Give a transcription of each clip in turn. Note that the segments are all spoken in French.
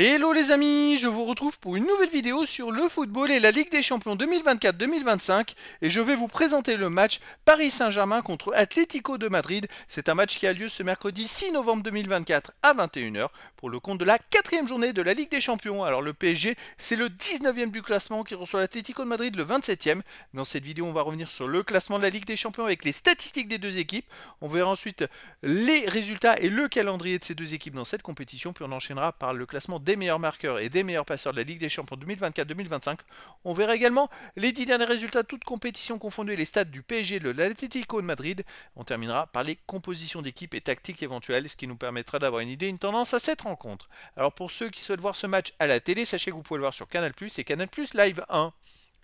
Hello les amis, je vous retrouve pour une nouvelle vidéo sur le football et la Ligue des Champions 2024-2025 et je vais vous présenter le match Paris Saint-Germain contre Atlético de Madrid. C'est un match qui a lieu ce mercredi 6 novembre 2024 à 21h pour le compte de la quatrième journée de la Ligue des Champions. Alors le PSG, c'est le 19e du classement qui reçoit l'Atlético de Madrid le 27e. Dans cette vidéo, on va revenir sur le classement de la Ligue des Champions avec les statistiques des deux équipes. On verra ensuite les résultats et le calendrier de ces deux équipes dans cette compétition puis on enchaînera par le classement des meilleurs marqueurs et des meilleurs passeurs de la Ligue des Champions 2024-2025. On verra également les dix derniers résultats, toutes compétitions confondues, et les stades du PSG de l'Atlético de Madrid. On terminera par les compositions d'équipe et tactiques éventuelles, ce qui nous permettra d'avoir une idée, une tendance à cette rencontre. Alors pour ceux qui souhaitent voir ce match à la télé, sachez que vous pouvez le voir sur Canal+, et Canal+, Live 1.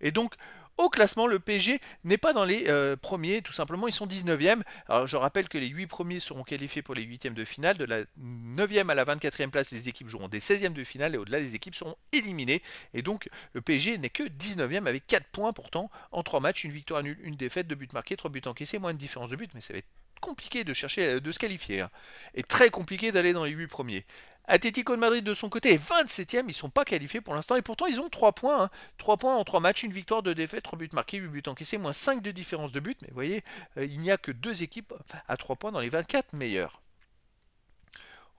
Et donc, au classement, le PG n'est pas dans les euh, premiers, tout simplement, ils sont 19e. Alors je rappelle que les 8 premiers seront qualifiés pour les 8e de finale. De la 9e à la 24e place, les équipes joueront des 16e de finale et au-delà, les équipes seront éliminées. Et donc le PG n'est que 19e avec 4 points pourtant en 3 matchs, une victoire nulle, une défaite, 2 buts marqués, 3 buts encaissés, moins de différence de but, mais ça va être compliqué de chercher euh, de se qualifier hein. et très compliqué d'aller dans les 8 premiers. Atletico de Madrid de son côté est 27 ème ils ne sont pas qualifiés pour l'instant et pourtant ils ont 3 points. 3 hein. points en 3 matchs, une victoire, 2 défaites, 3 buts marqués, 8 buts encaissés, moins 5 de différence de buts Mais vous voyez, euh, il n'y a que 2 équipes à 3 points dans les 24 meilleures.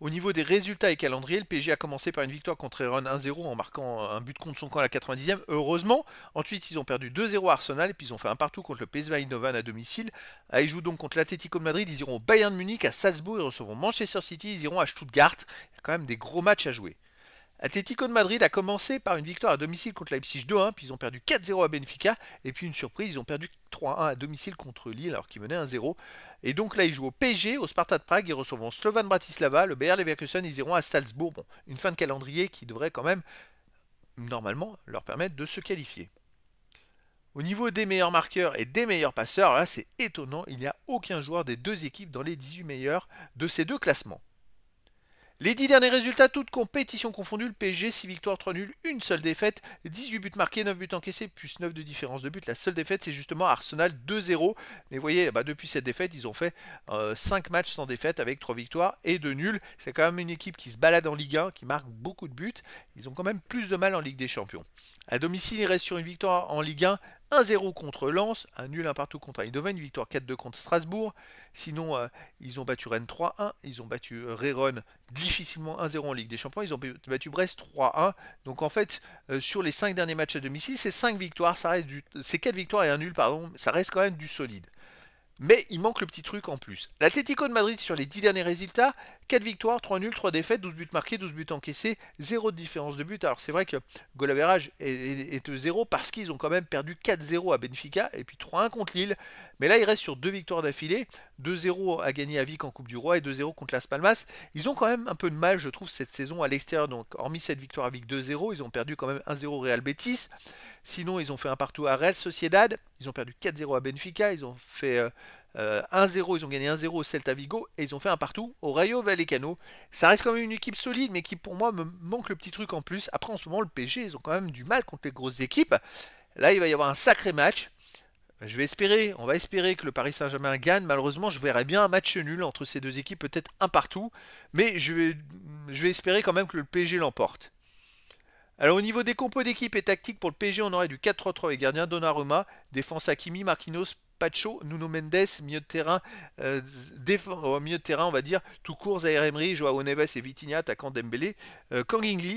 Au niveau des résultats et calendrier, le PSG a commencé par une victoire contre Aaron 1-0 en marquant un but contre son camp à la 90e, heureusement. Ensuite, ils ont perdu 2-0 à Arsenal et puis ils ont fait un partout contre le PSV Eindhoven à domicile. Ah, ils jouent donc contre l'Atlético Madrid, ils iront au Bayern de Munich, à Salzbourg, ils recevront Manchester City, ils iront à Stuttgart. Il y a quand même des gros matchs à jouer. Atlético de Madrid a commencé par une victoire à domicile contre Leipzig 2-1, puis ils ont perdu 4-0 à Benfica, et puis une surprise, ils ont perdu 3-1 à domicile contre Lille alors qu'ils menaient 1-0. Et donc là, ils jouent au PSG, au Sparta de Prague, ils recevront Slovan Bratislava, le Bayer Leverkusen, ils iront à Salzbourg. une fin de calendrier qui devrait quand même, normalement, leur permettre de se qualifier. Au niveau des meilleurs marqueurs et des meilleurs passeurs, là c'est étonnant, il n'y a aucun joueur des deux équipes dans les 18 meilleurs de ces deux classements. Les 10 derniers résultats, toutes compétitions confondues, le PSG 6 victoires, 3 nuls, une seule défaite, 18 buts marqués, 9 buts encaissés, plus 9 de différence de but. La seule défaite, c'est justement Arsenal 2-0. Mais vous voyez, bah, depuis cette défaite, ils ont fait 5 euh, matchs sans défaite avec 3 victoires et 2 nuls. C'est quand même une équipe qui se balade en Ligue 1, qui marque beaucoup de buts. Ils ont quand même plus de mal en Ligue des Champions. À domicile, ils restent sur une victoire en Ligue 1, 1-0 contre Lens, un nul un partout contre Eindhoven, une victoire 4-2 contre Strasbourg. Sinon, euh, ils ont battu Rennes 3-1, ils ont battu euh, Réron difficilement 1-0 en Ligue des Champions, ils ont battu Brest 3-1. Donc en fait, euh, sur les 5 derniers matchs à domicile, ces victoires, ça reste ces 4 victoires et un nul, pardon, ça reste quand même du solide. Mais il manque le petit truc en plus. L'Atlético de Madrid sur les 10 derniers résultats, 4 victoires, 3 nuls, 3 défaites, 12 buts marqués, 12 buts encaissés, 0 de différence de but. Alors c'est vrai que Golaverage est, est, 0 parce qu'ils ont quand même perdu 4-0 à Benfica et puis 3-1 contre Lille. Mais là, ils restent sur 2 victoires d'affilée, 2-0 à gagner à Vic en Coupe du Roi et 2-0 contre Las Palmas. Ils ont quand même un peu de mal, je trouve, cette saison à l'extérieur. Donc hormis cette victoire à Vic 2-0, ils ont perdu quand même 1-0 Real Betis. Sinon, ils ont fait un partout à Real Sociedad, ils ont perdu 4-0 à Benfica, ils ont fait... Euh, 1-0, euh, ils ont gagné 1-0 au Celta Vigo et ils ont fait un partout au Rayo Vallecano. Ça reste quand même une équipe solide, mais qui pour moi me manque le petit truc en plus. Après, en ce moment, le PSG, ils ont quand même du mal contre les grosses équipes. Là, il va y avoir un sacré match. Je vais espérer, on va espérer que le Paris Saint-Germain gagne. Malheureusement, je verrai bien un match nul entre ces deux équipes, peut-être un partout. Mais je vais, espérer quand même que le PSG l'emporte. Alors au niveau des compos d'équipe et tactique pour le PSG, on aurait du 4-3-3 avec gardien Donnarumma, défense Hakimi, Marquinhos, Pacho, Nuno Mendes, milieu de terrain, euh, euh, milieu de terrain, on va dire, tout court, Zaire Emery, Joao Neves et Vitinha, attaquant Dembélé, euh,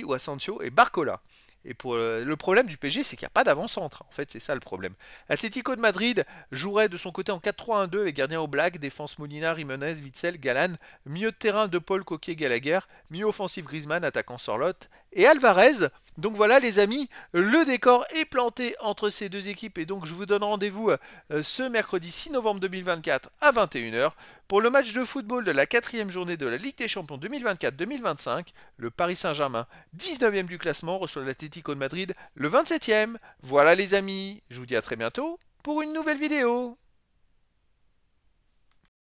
ou Sancho et Barcola. Et pour euh, le problème du PG, c'est qu'il n'y a pas d'avant-centre. En fait, c'est ça le problème. Atlético de Madrid jouerait de son côté en 4-3-1-2 avec gardien au black, défense Molina, Jiménez, Witzel, Galan, milieu de terrain de Paul Coquet, Gallagher, milieu offensif Griezmann, attaquant Sorlotte et Alvarez donc voilà les amis, le décor est planté entre ces deux équipes et donc je vous donne rendez-vous euh, ce mercredi 6 novembre 2024 à 21h pour le match de football de la quatrième journée de la Ligue des Champions 2024-2025. Le Paris Saint-Germain, 19e du classement, reçoit l'Atlético de Madrid, le 27e. Voilà les amis, je vous dis à très bientôt pour une nouvelle vidéo.